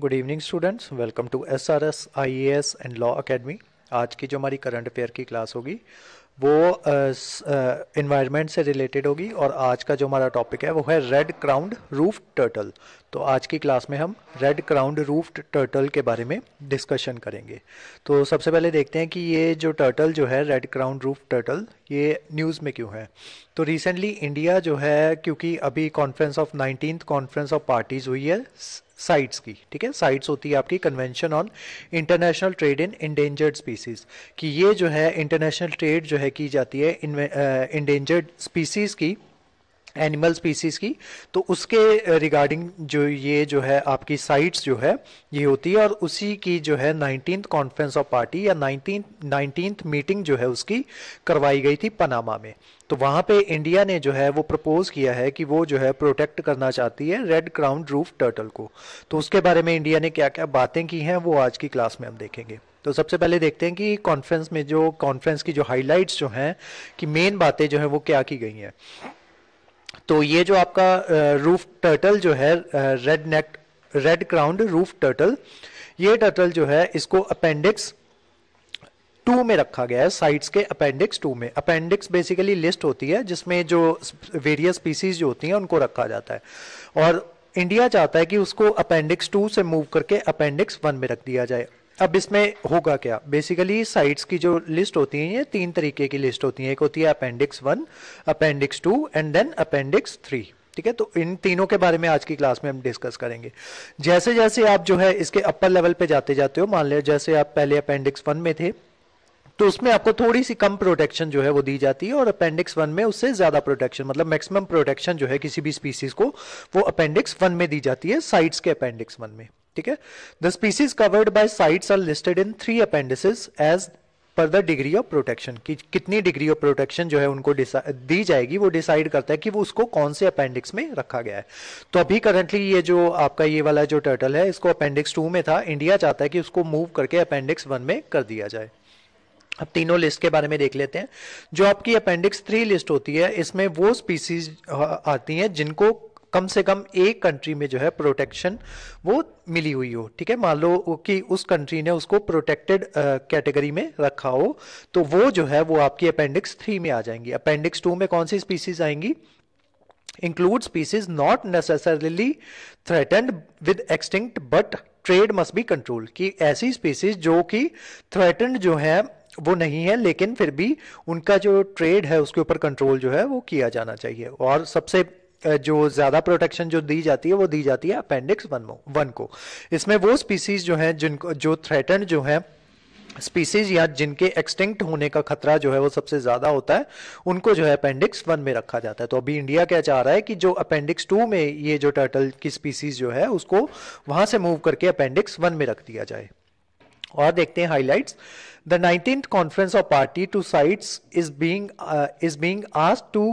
good evening students welcome to S R S I A S and law academy आज की जो हमारी current affair की class होगी वो इन्वायरमेंट uh, से रिलेटेड होगी और आज का जो हमारा टॉपिक है वो है रेड क्राउंड रूफ टर्टल तो आज की क्लास में हम रेड क्राउंड रूफ टर्टल के बारे में डिस्कशन करेंगे तो सबसे पहले देखते हैं कि ये जो टर्टल जो है रेड क्राउंड रूफ टर्टल ये न्यूज़ में क्यों है तो रिसेंटली इंडिया जो है क्योंकि अभी conference of nineteen conference of parties हुई है साइट्स की ठीक है साइट्स होती है आपकी convention on international trade in endangered species कि ये जो है इंटरनेशनल ट्रेड जो है की जाती है इंडेंजर्ड स्पीसीज की एनिमल स्पीसीज की तो उसके रिगार्डिंग जो ये जो है आपकी साइट्स जो है ये होती है और उसी की जो है नाइनटीन कॉन्फ्रेंस ऑफ पार्टी या नाइनटीन नाइनटीन मीटिंग जो है उसकी करवाई गई थी पनामा में तो वहाँ पे इंडिया ने जो है वो प्रपोज किया है कि वो जो है प्रोटेक्ट करना चाहती है रेड क्राउंड रूफ टर्टल को तो उसके बारे में इंडिया ने क्या क्या बातें की हैं वो आज की क्लास में हम देखेंगे तो सबसे पहले देखते हैं कि कॉन्फ्रेंस में जो कॉन्फ्रेंस की जो हाईलाइट्स जो हैं कि मेन बातें जो हैं वो क्या की गई हैं तो ये जो आपका रूफ टर्टल जो है red neck red crowned roof turtle ये टर्टल जो है इसको अपेंडिक्स टू में रखा गया है साइड्स के अपेंडिक्स टू में अपेंडिक्स बेसिकली लिस्ट होती है जिसमें जो वेरियस स्पीसीज जो होती हैं उनको रखा जाता है और इंडिया चाहता है कि उसको अपेंडिक्स टू से मूव करके अपेंडिक्स वन में रख दिया जाए अब इसमें होगा क्या बेसिकली साइट्स की जो लिस्ट होती है ये तीन तरीके की लिस्ट होती है एक होती है appendix one appendix two and then appendix three ठीक है तो इन तीनों के बारे में आज की क्लास में हम डिस्कस करेंगे जैसे जैसे आप जो है इसके अपर लेवल पे जाते जाते हो मान लिया जैसे आप पहले अपेंडिक्स वन में थे तो उसमें आपको थोड़ी सी कम प्रोटेक्शन जो है वो दी जाती है और अपेंडिक्स वन में उससे ज्यादा प्रोटेक्शन मतलब मैक्सिमम प्रोटेक्शन जो है किसी भी स्पीसीज को वो अपेंडिक्स वन में दी जाती है साइट्स के अपेंडिक्स वन में ठीक है the species covered by CITES are listed in three appendices as per the degree of protection कि कितनी डिग्री ऑफ प्रोटेक्शन जो है उनको दी जाएगी वो डिसाइड करता है कि वो उसको कौन से अपेंडिक्स में रखा गया है तो अभी करंटली ये जो आपका ये वाला जो टर्टल है इसको अपेंडिक्स टू में था इंडिया चाहता है कि उसको मूव करके अपेंडिक्स वन में कर दिया जाए अब तीनों लिस्ट के बारे में देख लेते हैं जो आपकी अपेंडिक्स थ्री लिस्ट होती है इसमें वो स्पीसीज आती हैं जिनको कम से कम एक कंट्री में जो है प्रोटेक्शन वो मिली हुई हो ठीक है मान लो कि उस कंट्री ने उसको प्रोटेक्टेड कैटेगरी में रखा हो तो वो जो है वो आपकी अपेंडिक्स थ्री में आ जाएंगी अपेंडिक्स टू में कौन सी स्पीसीज आएंगी include species not necessarily threatened with extinct but trade must be control कि ऐसी स्पीसीज जो कि थ्रेटेंड जो है वो नहीं है लेकिन फिर भी उनका जो ट्रेड है उसके ऊपर कंट्रोल जो है वो किया जाना चाहिए और सबसे जो ज्यादा प्रोटेक्शन जो दी जाती है वो दी जाती है अपेंडिक्स वन वन को इसमें वो स्पीसीज जो है जिनको जो थ्रेटन जो है स्पीसीज या जिनके एक्सटिंक्ट होने का खतरा जो है वो सबसे ज्यादा होता है उनको जो है अपेंडिक्स वन में रखा जाता है तो अभी इंडिया क्या चाह रहा है कि जो अपेंडिक्स टू में ये जो टर्टल की स्पीसीज जो है उसको वहां से मूव करके अपेंडिक्स वन में रख दिया जाए और देखते हैं highlights the nineteen conference of party to CITES is being is being asked to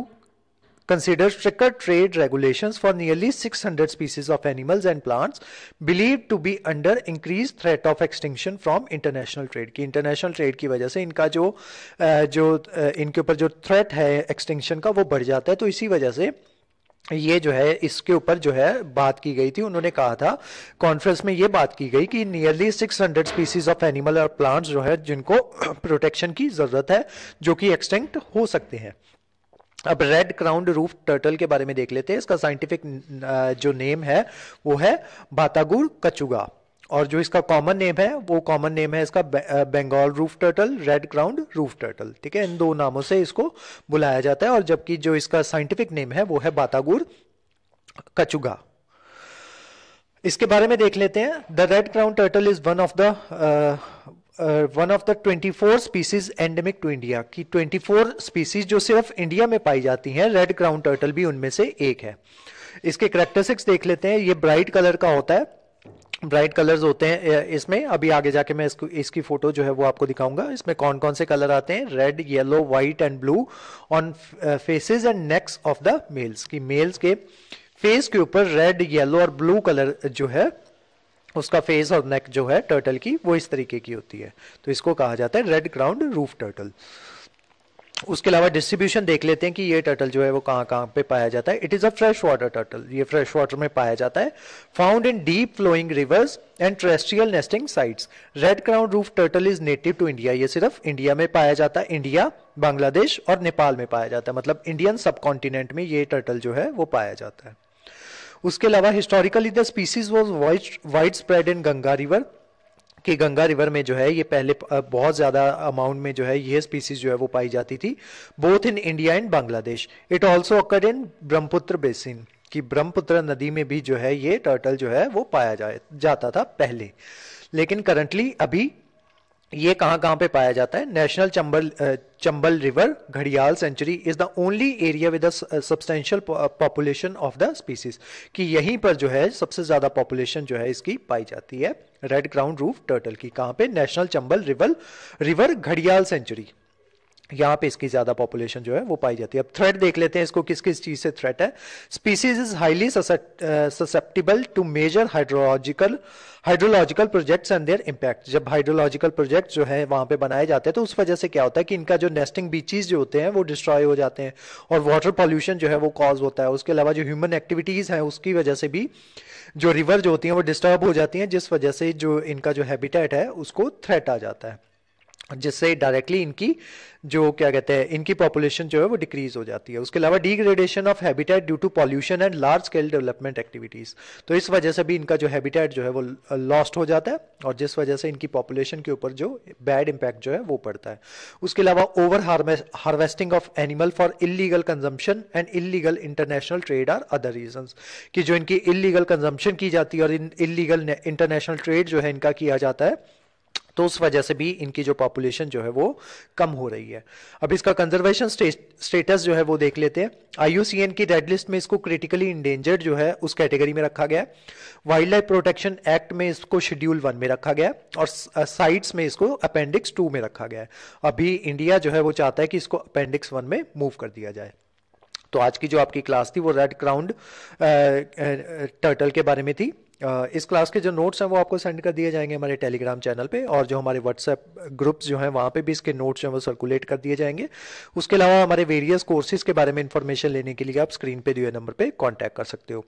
considered stricter trade regulations for nearly 600 species of animals and plants believed to be under increased threat of extinction from international trade की international trade की वजह से इनका जो जो इनके ऊपर जो threat है extinction का वो बढ़ जाता है तो इसी वजह से ये जो है इसके ऊपर जो है बात की गई थी उन्होंने कहा था कॉन्फ्रेंस में ये बात की गई कि नियरली 600 स्पीसीज ऑफ एनिमल और प्लांट्स जो है जिनको प्रोटेक्शन की ज़रूरत है जो कि एक्सटेंक्ट हो सकते हैं अब रेड क्राउंड रूफ टर्टल के बारे में देख लेते हैं इसका साइंटिफिक जो नेम है वो है भातागुर कचुगा और जो इसका कॉमन नेम है वो कॉमन नेम है इसका Bengal roof turtle red crowned roof turtle ठीक है इन दो नामों से इसको बुलाया जाता है और जबकि जो इसका साइंटिफिक नेम है वो है बातागुर कचुगा इसके बारे में देख लेते हैं the red crown turtle is one of the one of the 24 species endemic to India की 24 स्पीसीज जो सिर्फ इंडिया में पाई जाती हैं रेड क्राउन टर्टल भी उनमें से एक है इसके करेक्टरिस्टिक्स देख लेते हैं ये ब्राइट कलर का होता है ब्राइट कलर्स होते हैं इसमें अभी आगे जाके मैं इसको इसकी फोटो जो है वो आपको दिखाऊंगा इसमें कौन कौन से कलर आते हैं red yellow white and blue on faces and necks of the males की मेल्स के फेस के ऊपर रेड येलो और ब्लू कलर जो है उसका फेस और नेक जो है टर्टल की वो इस तरीके की होती है तो इसको कहा जाता है रेड ग्राउंड रूफ टर्टल उसके अलावा डिस्ट्रीब्यूशन देख लेते हैं कि ये टर्टल जो है वो कहाँ कहाँ पे पाया जाता है it is a fresh water turtle ये फ्रेश वाटर में पाया जाता है found in deep flowing rivers and terrestrial nesting sites red crowned roof turtle is native to India ये सिर्फ इंडिया में पाया जाता है इंडिया बांग्लादेश और नेपाल में पाया जाता है मतलब इंडियन सब में ये टर्टल जो है वो पाया जाता है उसके अलावा historically the species was wide spread in Ganga river कि गंगा रिवर में जो है ये पहले बहुत ज़्यादा अमाउंट में जो है ये स्पीसीज जो है वो पाई जाती थी both in India and Bangladesh it also occur in Brahmaputra basin कि ब्रह्मपुत्र नदी में भी जो है ये टर्टल जो है वो पाया जाए जाता था पहले लेकिन करंटली अभी ये कहाँ कहाँ पे पाया जाता है नेशनल चंबल चंबल रिवर घड़ियाल sanctuary is the only area with substantial population of the species कि यहीं पर जो है सबसे ज़्यादा पॉपुलेशन जो है इसकी पाई जाती है रेड क्राउन रूफ टर्टल की कहाँ पे नेशनल चंबल रिवर रिवर घड़ियाल सेंचुरी यहाँ पे इसकी ज्यादा पॉपुलेशन जो है वो पाई जाती है अब थ्रेट देख लेते हैं इसको किस किस चीज से थ्रेट है species is highly susceptible to major hydrological hydrological projects and their impact जब हाइड्रोलॉजिकल प्रोजेक्ट जो है वहां पे बनाए जाते हैं तो उस वजह से क्या होता है कि इनका जो नेस्टिंग बीचीज जो होते हैं वो डिस्ट्रॉय हो जाते हैं और वाटर पॉल्यूशन जो है वो कॉज होता है उसके अलावा जो ह्यूमन एक्टिविटीज हैं उसकी वजह से भी जो रिवर जो होती हैं वो डिस्टर्ब हो जाती हैं जिस वजह से जो इनका जो हैबिटेट है उसको थ्रेट आ जाता है जिससे डायरेक्टली इनकी जो क्या कहते हैं इनकी पॉपुलेशन जो है वो डिक्रीज हो जाती है उसके अलावा degradation of habitat due to pollution and large scale development activities तो इस वजह से भी इनका जो हैबिटेट जो है वो लॉस्ट हो जाता है और जिस वजह से इनकी पॉपुलेशन के ऊपर जो बैड इम्पैक्ट जो है वो पड़ता है उसके अलावा over harvesting of animal for illegal consumption and illegal international trade are other reason की जो इनकी इलीगल कंजम्पशन की जाती है और इन इलीगल इंटरनेशनल ट्रेड जो है इनका किया जाता है तो उस वजह से भी इनकी जो पॉपुलेशन जो है वो कम हो रही है अब इसका कंजर्वेशन स्टेटस जो है वो देख लेते हैं आईयूसीएन की रेड लिस्ट में इसको क्रिटिकली इंडेंजर्ड जो है उस कैटेगरी में रखा गया वाइल्ड लाइफ प्रोटेक्शन एक्ट में इसको शेड्यूल वन में रखा गया और साइट्स में इसको अपेंडिक्स टू में रखा गया है अभी इंडिया जो है वो चाहता है कि इसको अपेंडिक्स वन में मूव कर दिया जाए तो आज की जो आपकी क्लास थी वो रेड क्राउंड टर्टल के बारे में थी इस क्लास के जो नोट्स हैं वो आपको सेंड कर दिए जाएंगे हमारे टेलीग्राम चैनल पे और जो हमारे व्हाट्सएप ग्रुप्स जो हैं वहाँ पे भी इसके नोट्स हैं वो सर्कुलेट कर दिए जाएंगे उसके अलावा हमारे वेरियस कोर्सेज के बारे में इन्फॉर्मेशन लेने के लिए आप स्क्रीन पे दिए नंबर पर कॉन्टैक्ट कर सकते हो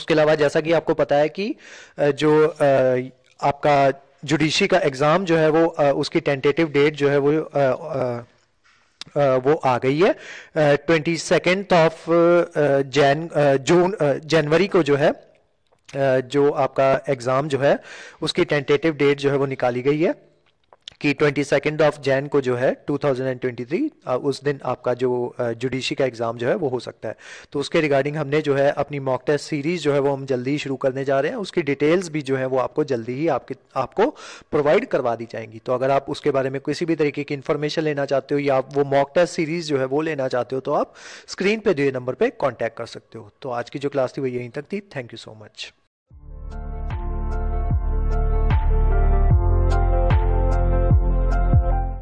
उसके अलावा जैसा कि आपको पता है कि जो आपका जुडिशी का एग्ज़ाम जो है वो उसकी टेंटेटिव डेट जो है वो वो आ गई है ट्वेंटी सेकेंड ऑफ जैन जून जनवरी को जो है जो आपका एग्ज़ाम जो है उसकी टेंटेटिव डेट जो है वो निकाली गई है कि ट्वेंटी सेकेंड ऑफ जैन को जो है 2023 उस दिन आपका जो जुडिशी का एग्ज़ाम जो है वो हो सकता है तो उसके रिगार्डिंग हमने जो है अपनी मॉक टेस्ट सीरीज़ जो है वो हम जल्दी ही शुरू करने जा रहे हैं उसकी डिटेल्स भी जो है वो आपको जल्दी ही आपके आपको प्रोवाइड करवा दी जाएंगी तो अगर आप उसके बारे में किसी भी तरीके की इन्फॉर्मेशन लेना चाहते हो या वो मॉक टेस्ट सीरीज़ जो है वो लेना चाहते हो तो आप स्क्रीन पर दिए नंबर पर कॉन्टैक्ट कर सकते हो तो आज की जो क्लास थी वो यहीं तक थी थैंक यू सो मच